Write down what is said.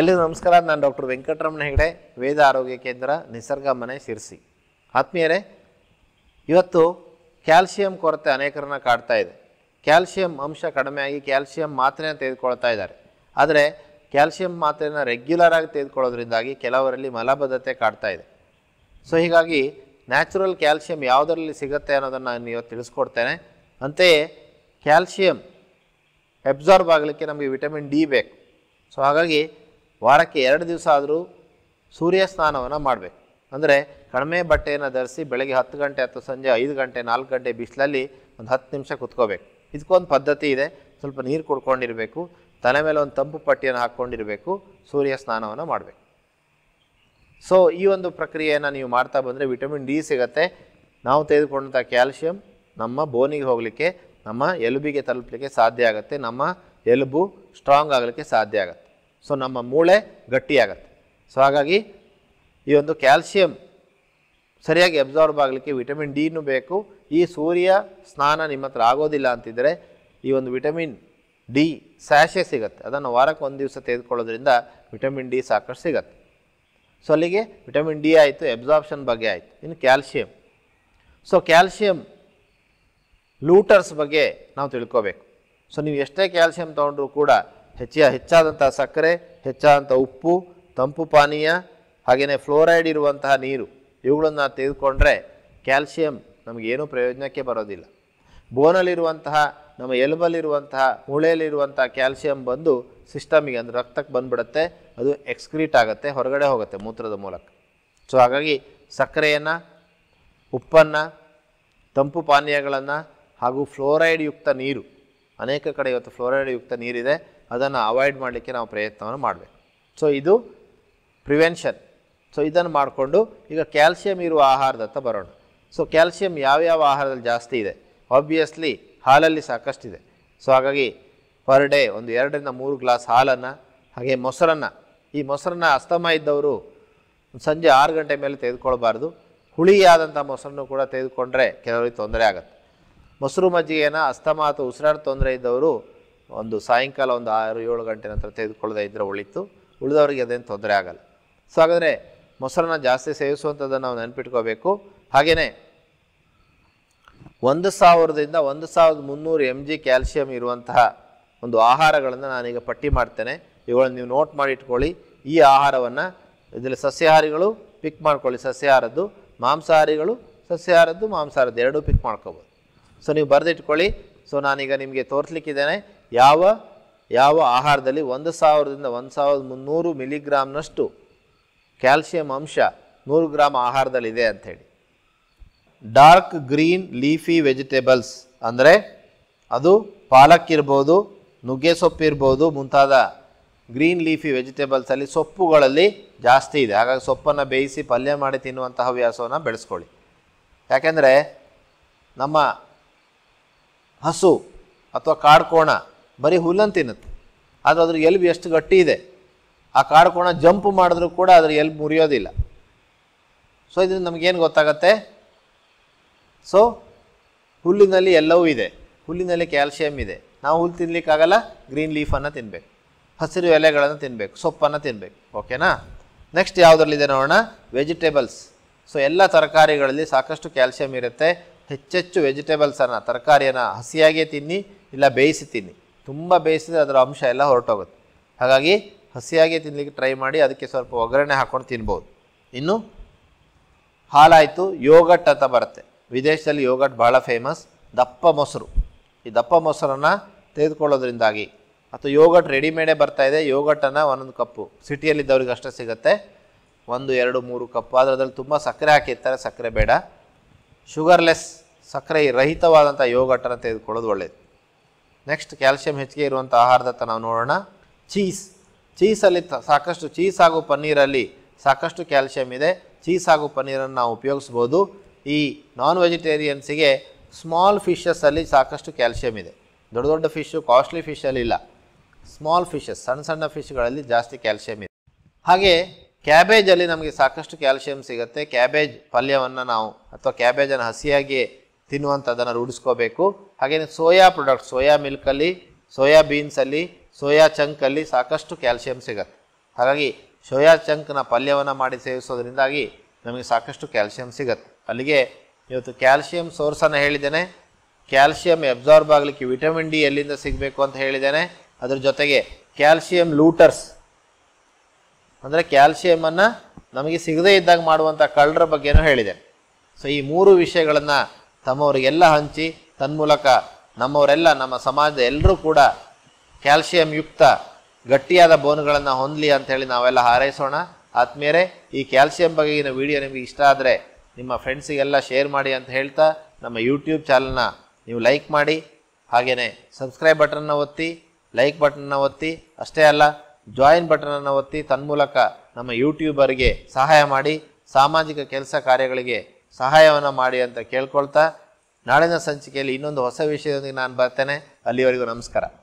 ಎಲ್ಲರಿಗೂ ನಮಸ್ಕಾರ ನಾನು ಡಾಕ್ಟರ್ ವೆಂಕಟರಮಣ ಹೆಗಡೆ ವೇದ ಆರೋಗ್ಯ ಕೇಂದ್ರ ನಿಸರ್ಗ ಮನೆ ಶಿರ್ಸಿ ಆತ್ಮೀಯರೇ ಇವತ್ತು ಕ್ಯಾಲ್ಸಿಯಂ ಕೊರತೆ ಅನೇಕರನ್ನ ಕಾಡ್ತಾ ಇದೆ ಕ್ಯಾಲ್ಸಿಯಂ ಅಂಶ ಕಡಿಮೆಯಾಗಿ ಕ್ಯಾಲ್ಸಿಯಂ ಮಾತ್ರೆ ತೆಗೆದುಕೊಳ್ತಾ ಇದ್ದಾರೆ ಆದರೆ ಕ್ಯಾಲ್ಸಿಯಂ ಮಾತ್ರೆನ ರೆಗ್ಯುಲರ್ ಆಗಿ ತೆಗೆದುಕೊಳ್ಳೋದ್ರಿಂದಾಗಿ ಕೆಲವರಲ್ಲಿ ಮಲಬದ್ಧತೆ ಕಾಡ್ತಾ ಇದೆ ಸೊ ಹೀಗಾಗಿ ನ್ಯಾಚುರಲ್ ಕ್ಯಾಲ್ಸಿಯಂ ಯಾವುದರಲ್ಲಿ ಸಿಗುತ್ತೆ ಅನ್ನೋದನ್ನು ನಾನು ಇವತ್ತು ತಿಳಿಸ್ಕೊಡ್ತೇನೆ ಅಂತೆಯೇ ಕ್ಯಾಲ್ಸಿಯಂ ಅಬ್ಸಾರ್ಬ್ ಆಗಲಿಕ್ಕೆ ನಮಗೆ ವಿಟಮಿನ್ ಡಿ ಬೇಕು ಸೊ ಹಾಗಾಗಿ ವಾರಕ್ಕೆ ಎರಡು ದಿವಸ ಆದರೂ ಸೂರ್ಯ ಸ್ನಾನವನ್ನು ಮಾಡಬೇಕು ಅಂದರೆ ಕಡಿಮೆ ಬಟ್ಟೆಯನ್ನು ಧರಿಸಿ ಬೆಳಗ್ಗೆ ಹತ್ತು ಗಂಟೆ ಅಥವಾ ಸಂಜೆ ಐದು ಗಂಟೆ ನಾಲ್ಕು ಗಂಟೆ ಬಿಸಿಲಲ್ಲಿ ಒಂದು ಹತ್ತು ನಿಮಿಷ ಕುತ್ಕೋಬೇಕು ಇದಕ್ಕೊಂದು ಪದ್ಧತಿ ಇದೆ ಸ್ವಲ್ಪ ನೀರು ಕುಡ್ಕೊಂಡಿರಬೇಕು ತಲೆ ಮೇಲೆ ಒಂದು ತಂಪು ಪಟ್ಟಿಯನ್ನು ಹಾಕ್ಕೊಂಡಿರಬೇಕು ಸೂರ್ಯ ಸ್ನಾನವನ್ನು ಮಾಡಬೇಕು ಸೊ ಈ ಒಂದು ಪ್ರಕ್ರಿಯೆಯನ್ನು ನೀವು ಮಾಡ್ತಾ ಬಂದರೆ ವಿಟಮಿನ್ ಡಿ ಸಿಗುತ್ತೆ ನಾವು ತೆಗೆದುಕೊಂಡಂಥ ಕ್ಯಾಲ್ಶಿಯಂ ನಮ್ಮ ಬೋನಿಗೆ ಹೋಗಲಿಕ್ಕೆ ನಮ್ಮ ಎಲುಬಿಗೆ ತಲುಪಲಿಕ್ಕೆ ಸಾಧ್ಯ ಆಗುತ್ತೆ ನಮ್ಮ ಎಲುಬು ಸ್ಟ್ರಾಂಗ್ ಆಗಲಿಕ್ಕೆ ಸಾಧ್ಯ ಆಗುತ್ತೆ ಸೊ ನಮ್ಮ ಮೂಳೆ ಗಟ್ಟಿಯಾಗತ್ತೆ ಸೊ ಹಾಗಾಗಿ ಈ ಒಂದು ಕ್ಯಾಲ್ಸಿಯಂ ಸರಿಯಾಗಿ ಅಬ್ಸಾರ್ಬ್ ಆಗಲಿಕ್ಕೆ ವಿಟಮಿನ್ ಡಿನೂ ಬೇಕು ಈ ಸೂರ್ಯ ಸ್ನಾನ ನಿಮ್ಮ ಹತ್ರ ಆಗೋದಿಲ್ಲ ಅಂತಿದ್ದರೆ ಈ ಒಂದು ವಿಟಮಿನ್ ಡಿ ಸ್ಯಾಶೆ ಸಿಗುತ್ತೆ ಅದನ್ನು ವಾರಕ್ಕೆ ಒಂದು ದಿವಸ ತೆಗೆದುಕೊಳ್ಳೋದ್ರಿಂದ ವಿಟಮಿನ್ ಡಿ ಸಾಕಷ್ಟು ಸಿಗತ್ತೆ ಸೊ ಅಲ್ಲಿಗೆ ವಿಟಮಿನ್ ಡಿ ಆಯಿತು ಎಬ್ಸಾರ್ಪ್ಷನ್ ಬಗ್ಗೆ ಆಯಿತು ಇನ್ನು ಕ್ಯಾಲ್ಶಿಯಂ ಸೊ ಕ್ಯಾಲ್ಶಿಯಂ ಲೂಟರ್ಸ್ ಬಗ್ಗೆ ನಾವು ತಿಳ್ಕೋಬೇಕು ಸೊ ನೀವು ಎಷ್ಟೇ ಕ್ಯಾಲ್ಶಿಯಂ ತೊಗೊಂಡ್ರೂ ಕೂಡ ಹೆಚ್ಚ ಹೆಚ್ಚಾದಂಥ ಸಕ್ಕರೆ ಹೆಚ್ಚಾದಂಥ ಉಪ್ಪು ತಂಪು ಪಾನೀಯ ಹಾಗೆಯೇ ಫ್ಲೋರೈಡ್ ಇರುವಂತಹ ನೀರು ಇವುಗಳನ್ನು ತೆಗೆದುಕೊಂಡ್ರೆ ಕ್ಯಾಲ್ಸಿಯಂ ನಮಗೇನೂ ಪ್ರಯೋಜನಕ್ಕೆ ಬರೋದಿಲ್ಲ ಬೋನಲ್ಲಿರುವಂತಹ ನಮ್ಮ ಎಲುಬಲ್ಲಿರುವಂತಹ ಮೂಳೆಯಲ್ಲಿರುವಂಥ ಕ್ಯಾಲ್ಸಿಯಂ ಬಂದು ಸಿಸ್ಟಮಿಗೆ ಅಂದರೆ ರಕ್ತಕ್ಕೆ ಬಂದುಬಿಡುತ್ತೆ ಅದು ಎಕ್ಸ್ಕ್ರೀಟ್ ಆಗುತ್ತೆ ಹೊರಗಡೆ ಹೋಗುತ್ತೆ ಮೂತ್ರದ ಮೂಲಕ ಸೊ ಹಾಗಾಗಿ ಸಕ್ಕರೆಯನ್ನು ಉಪ್ಪನ್ನು ತಂಪು ಪಾನೀಯಗಳನ್ನು ಹಾಗೂ ಫ್ಲೋರೈಡ್ ಯುಕ್ತ ನೀರು ಅನೇಕ ಕಡೆ ಇವತ್ತು ಫ್ಲೋರೈಡ್ ಯುಕ್ತ ನೀರಿದೆ ಅದನ್ನು ಅವಾಯ್ಡ್ ಮಾಡಲಿಕ್ಕೆ ನಾವು ಪ್ರಯತ್ನವನ್ನು ಮಾಡಬೇಕು ಸೊ ಇದು ಪ್ರಿವೆನ್ಷನ್ ಸೊ ಇದನ್ನು ಮಾಡಿಕೊಂಡು ಈಗ ಕ್ಯಾಲ್ಸಿಯಂ ಇರುವ ಆಹಾರದತ್ತ ಬರೋಣ ಸೊ ಕ್ಯಾಲ್ಸಿಯಂ ಯಾವ್ಯಾವ ಆಹಾರದಲ್ಲಿ ಜಾಸ್ತಿ ಇದೆ ಆಬ್ವಿಯಸ್ಲಿ ಹಾಲಲ್ಲಿ ಸಾಕಷ್ಟಿದೆ ಸೊ ಹಾಗಾಗಿ ಪರ್ ಡೇ ಒಂದು ಎರಡರಿಂದ ಮೂರು ಗ್ಲಾಸ್ ಹಾಲನ್ನು ಹಾಗೆ ಮೊಸರನ್ನು ಈ ಮೊಸರನ್ನು ಅಸ್ತಮ ಇದ್ದವರು ಸಂಜೆ ಆರು ಗಂಟೆ ಮೇಲೆ ತೆಗೆದುಕೊಳ್ಬಾರ್ದು ಹುಳಿಯಾದಂಥ ಮೊಸರನ್ನು ಕೂಡ ತೆಗೆದುಕೊಂಡ್ರೆ ಕೆಲವರಿಗೆ ತೊಂದರೆ ಆಗುತ್ತೆ ಮೊಸರು ಮಜ್ಜಿಗೆಯನ್ನು ಅಸ್ತಮ ಅಥವಾ ಉಸಿರಾಟ ತೊಂದರೆ ಇದ್ದವರು ಒಂದು ಸಾಯಂಕಾಲ ಒಂದು ಆರು ಏಳು ಗಂಟೆ ನಂತರ ತೆಗೆದುಕೊಳ್ಳದೆ ಇದ್ದರೆ ಉಳಿತು ಉಳಿದವರಿಗೆ ಅದೇನು ತೊಂದರೆ ಆಗಲ್ಲ ಸೊ ಹಾಗಾದರೆ ಮೊಸರನ್ನ ಜಾಸ್ತಿ ಸೇವಿಸುವಂಥದ್ದನ್ನು ನಾವು ನೆನಪಿಟ್ಕೋಬೇಕು ಹಾಗೆಯೇ ಒಂದು ಸಾವಿರದಿಂದ ಒಂದು ಸಾವಿರದ ಮುನ್ನೂರು ಎಮ್ ಜಿ ಕ್ಯಾಲ್ಸಿಯಂ ಇರುವಂತಹ ಒಂದು ಆಹಾರಗಳನ್ನು ನಾನೀಗ ಪಟ್ಟಿ ಮಾಡ್ತೇನೆ ಇವುಗಳನ್ನು ನೀವು ನೋಟ್ ಮಾಡಿ ಇಟ್ಕೊಳ್ಳಿ ಈ ಆಹಾರವನ್ನು ಇದರಲ್ಲಿ ಸಸ್ಯಾಹಾರಿಗಳು ಪಿಕ್ ಮಾಡ್ಕೊಳ್ಳಿ ಸಸ್ಯಾಹಾರದ್ದು ಮಾಂಸಾಹಾರಿಗಳು ಸಸ್ಯಾಹಾರದ್ದು ಮಾಂಸಾಹಾರದ್ದು ಎರಡೂ ಪಿಕ್ ಮಾಡ್ಕೋಬೋದು ಸೊ ನೀವು ಬರೆದಿಟ್ಕೊಳ್ಳಿ ಸೊ ನಾನೀಗ ನಿಮಗೆ ತೋರಿಸ್ಲಿಕ್ಕಿದ್ದೇನೆ ಯಾವ ಯಾವ ಆಹಾರದಲ್ಲಿ ಒಂದು ಸಾವಿರದಿಂದ ಒಂದು ಸಾವಿರದ ಮುನ್ನೂರು ಮಿಲಿಗ್ರಾಮ್ನಷ್ಟು ಕ್ಯಾಲ್ಸಿಯಂ ಅಂಶ ನೂರು ಗ್ರಾಮ್ ಆಹಾರದಲ್ಲಿದೆ ಅಂಥೇಳಿ ಡಾರ್ಕ್ ಗ್ರೀನ್ ಲೀಫಿ ವೆಜಿಟೇಬಲ್ಸ್ ಅಂದರೆ ಅದು ಪಾಲಕ್ ಇರ್ಬೋದು ನುಗ್ಗೆ ಸೊಪ್ಪು ಇರ್ಬೋದು ಮುಂತಾದ ಗ್ರೀನ್ ಲೀಫಿ ವೆಜಿಟೇಬಲ್ಸಲ್ಲಿ ಸೊಪ್ಪುಗಳಲ್ಲಿ ಜಾಸ್ತಿ ಇದೆ ಹಾಗಾಗಿ ಸೊಪ್ಪನ್ನು ಬೇಯಿಸಿ ಪಲ್ಯ ಮಾಡಿ ತಿನ್ನುವಂತಹ ಹವ್ಯಾಸವನ್ನು ಬೆಳೆಸ್ಕೊಳ್ಳಿ ಯಾಕೆಂದರೆ ನಮ್ಮ ಹಸು ಅಥವಾ ಕಾಡ್ಕೋಣ ಬರೀ ಹುಲ್ಲನ್ನು ತಿನ್ನುತ್ತೆ ಆದರೆ ಅದ್ರ ಎಲ್ಬ್ ಎಷ್ಟು ಗಟ್ಟಿ ಇದೆ ಆ ಕೋಣ ಜಂಪ್ ಮಾಡಿದ್ರೂ ಕೂಡ ಅದ್ರ ಎಲ್ಬು ಮುರಿಯೋದಿಲ್ಲ ಸೊ ಇದರಿಂದ ನಮಗೇನು ಗೊತ್ತಾಗತ್ತೆ ಸೊ ಹುಲ್ಲಿನಲ್ಲಿ ಎಲ್ಲವೂ ಇದೆ ಹುಲ್ಲಿನಲ್ಲಿ ಕ್ಯಾಲ್ಶಿಯಂ ಇದೆ ನಾವು ಹುಲ್ಲು ತಿನ್ನಲಿಕ್ಕಾಗಲ್ಲ ಗ್ರೀನ್ ಲೀಫನ್ನು ತಿನ್ನಬೇಕು ಹಸಿರು ಎಲೆಗಳನ್ನು ತಿನ್ನಬೇಕು ಸೊಪ್ಪನ್ನು ತಿನ್ನಬೇಕು ಓಕೆನಾ ನೆಕ್ಸ್ಟ್ ಇದೆ ನೋಡೋಣ ವೆಜಿಟೇಬಲ್ಸ್ ಸೊ ಎಲ್ಲ ತರಕಾರಿಗಳಲ್ಲಿ ಸಾಕಷ್ಟು ಕ್ಯಾಲ್ಶಿಯಂ ಇರುತ್ತೆ ಹೆಚ್ಚೆಚ್ಚು ವೆಜಿಟೇಬಲ್ಸನ್ನು ತರಕಾರಿಯನ್ನು ಹಸಿಯಾಗೇ ತಿನ್ನಿ ಇಲ್ಲ ಬೇಯಿಸಿ ತಿನ್ನಿ ತುಂಬ ಬೇಯಿಸಿದ್ರೆ ಅದರ ಅಂಶ ಎಲ್ಲ ಹೊರಟೋಗುತ್ತೆ ಹಾಗಾಗಿ ಹಸಿಯಾಗಿ ತಿನ್ನಲಿಕ್ಕೆ ಟ್ರೈ ಮಾಡಿ ಅದಕ್ಕೆ ಸ್ವಲ್ಪ ಒಗ್ಗರಣೆ ಹಾಕ್ಕೊಂಡು ತಿನ್ಬೋದು ಇನ್ನು ಹಾಲಾಯಿತು ಯೋಗಟ್ ಅಂತ ಬರುತ್ತೆ ವಿದೇಶದಲ್ಲಿ ಯೋಗಟ್ ಭಾಳ ಫೇಮಸ್ ದಪ್ಪ ಮೊಸರು ಈ ದಪ್ಪ ಮೊಸರನ್ನು ತೆಗೆದುಕೊಳ್ಳೋದ್ರಿಂದಾಗಿ ಅಥವಾ ಯೋಗಟ್ ರೆಡಿಮೇಡೇ ಬರ್ತಾಯಿದೆ ಯೋಗಟನ್ನು ಒಂದೊಂದು ಕಪ್ಪು ಸಿಟಿಯಲ್ಲಿದ್ದವ್ರಿಗೆ ಅಷ್ಟೇ ಸಿಗುತ್ತೆ ಒಂದು ಎರಡು ಮೂರು ಕಪ್ಪು ಆದರೆ ಅದರಲ್ಲಿ ತುಂಬ ಸಕ್ಕರೆ ಹಾಕಿರ್ತಾರೆ ಸಕ್ಕರೆ ಬೇಡ ಶುಗರ್ಲೆಸ್ ಸಕ್ಕರೆ ರಹಿತವಾದಂಥ ಯೋಗಟನ್ನು ತೆಗೆದುಕೊಳ್ಳೋದು ಒಳ್ಳೆಯದು ನೆಕ್ಸ್ಟ್ ಕ್ಯಾಲ್ಸಿಯಂ ಹೆಚ್ಚಿಗೆ ಇರುವಂಥ ಆಹಾರದತ್ತ ನಾವು ನೋಡೋಣ ಚೀಸ್ ಚೀಸಲ್ಲಿ ಸಾಕಷ್ಟು ಚೀಸ್ ಹಾಗೂ ಪನ್ನೀರಲ್ಲಿ ಸಾಕಷ್ಟು ಕ್ಯಾಲ್ಸಿಯಂ ಇದೆ ಚೀಸ್ ಹಾಗೂ ಪನ್ನೀರನ್ನು ನಾವು ಉಪಯೋಗಿಸ್ಬೋದು ಈ ನಾನ್ ವೆಜಿಟೇರಿಯನ್ಸಿಗೆ ಸ್ಮಾಲ್ ಫಿಶಸ್ಸಲ್ಲಿ ಸಾಕಷ್ಟು ಕ್ಯಾಲ್ಸಿಯಂ ಇದೆ ದೊಡ್ಡ ದೊಡ್ಡ ಫಿಶ್ಶು ಕಾಸ್ಟ್ಲಿ ಫಿಶಲ್ಲಿ ಇಲ್ಲ ಸ್ಮಾಲ್ ಫಿಶಸ್ ಸಣ್ಣ ಸಣ್ಣ ಫಿಶ್ಗಳಲ್ಲಿ ಜಾಸ್ತಿ ಕ್ಯಾಲ್ಸಿಯಂ ಇದೆ ಹಾಗೆ ಕ್ಯಾಬೇಜಲ್ಲಿ ನಮಗೆ ಸಾಕಷ್ಟು ಕ್ಯಾಲ್ಸಿಯಂ ಸಿಗುತ್ತೆ ಕ್ಯಾಬೇಜ್ ಪಲ್ಯವನ್ನು ನಾವು ಅಥವಾ ಕ್ಯಾಬೇಜನ್ನು ಹಸಿಯಾಗಿಯೇ ತಿನ್ನುವಂಥದ್ದನ್ನು ರೂಢಿಸ್ಕೋಬೇಕು ಹಾಗೆಯೇ ಸೋಯಾ ಪ್ರಾಡಕ್ಟ್ ಸೋಯಾ ಮಿಲ್ಕಲ್ಲಿ ಸೋಯಾ ಬೀನ್ಸಲ್ಲಿ ಸೋಯಾ ಚಂಕಲ್ಲಿ ಸಾಕಷ್ಟು ಕ್ಯಾಲ್ಸಿಯಂ ಸಿಗುತ್ತೆ ಹಾಗಾಗಿ ಸೋಯಾ ಚಂಕ್ನ ಪಲ್ಯವನ್ನು ಮಾಡಿ ಸೇವಿಸೋದ್ರಿಂದಾಗಿ ನಮಗೆ ಸಾಕಷ್ಟು ಕ್ಯಾಲ್ಸಿಯಂ ಸಿಗುತ್ತೆ ಅಲ್ಲಿಗೆ ಇವತ್ತು ಕ್ಯಾಲ್ಸಿಯಂ ಸೋರ್ಸನ್ನು ಹೇಳಿದ್ದೇನೆ ಕ್ಯಾಲ್ಸಿಯಂ ಅಬ್ಸಾರ್ಬ್ ಆಗಲಿಕ್ಕೆ ವಿಟಮಿನ್ ಡಿ ಎಲ್ಲಿಂದ ಸಿಗಬೇಕು ಅಂತ ಹೇಳಿದ್ದೇನೆ ಅದ್ರ ಜೊತೆಗೆ ಕ್ಯಾಲ್ಸಿಯಂ ಲೂಟರ್ಸ್ ಅಂದರೆ ಕ್ಯಾಲ್ಸಿಯಮನ್ನು ನಮಗೆ ಸಿಗದೇ ಇದ್ದಾಗ ಮಾಡುವಂಥ ಕಳ್ಳರ ಬಗ್ಗೆನೂ ಹೇಳಿದೆ ಸೊ ಈ ಮೂರು ವಿಷಯಗಳನ್ನು ತಮ್ಮವರಿಗೆಲ್ಲ ಹಂಚಿ ತನ್ಮೂಲಕ ನಮ್ಮವರೆಲ್ಲ ನಮ್ಮ ಸಮಾಜದ ಎಲ್ಲರೂ ಕೂಡ ಕ್ಯಾಲ್ಸಿಯಂ ಯುಕ್ತ ಗಟ್ಟಿಯಾದ ಬೋನ್ಗಳನ್ನು ಹೊಂದಲಿ ಅಂಥೇಳಿ ನಾವೆಲ್ಲ ಹಾರೈಸೋಣ ಆತ್ಮೀಯರೇ ಈ ಕ್ಯಾಲ್ಸಿಯಂ ಬಗೆಗಿನ ವಿಡಿಯೋ ನಿಮಗೆ ಇಷ್ಟ ಆದರೆ ನಿಮ್ಮ ಫ್ರೆಂಡ್ಸಿಗೆಲ್ಲ ಶೇರ್ ಮಾಡಿ ಅಂತ ಹೇಳ್ತಾ ನಮ್ಮ ಯೂಟ್ಯೂಬ್ ಚಾನಲ್ನ ನೀವು ಲೈಕ್ ಮಾಡಿ ಹಾಗೆಯೇ ಸಬ್ಸ್ಕ್ರೈಬ್ ಬಟನ್ನ ಒತ್ತಿ ಲೈಕ್ ಬಟನ್ನ ಒತ್ತಿ ಅಷ್ಟೇ ಅಲ್ಲ ಜಾಯಿನ್ ಬಟನನ್ನು ಒತ್ತಿ ತನ್ಮೂಲಕ ನಮ್ಮ ಯೂಟ್ಯೂಬರ್ಗೆ ಸಹಾಯ ಮಾಡಿ ಸಾಮಾಜಿಕ ಕೆಲಸ ಕಾರ್ಯಗಳಿಗೆ ಸಹಾಯವನ್ನು ಮಾಡಿ ಅಂತ ಕೇಳ್ಕೊಳ್ತಾ ನಾಳಿನ ಸಂಚಿಕೆಯಲ್ಲಿ ಇನ್ನೊಂದು ಹೊಸ ವಿಷಯದೊಂದಿಗೆ ನಾನು ಬರ್ತೇನೆ ಅಲ್ಲಿವರೆಗೂ ನಮಸ್ಕಾರ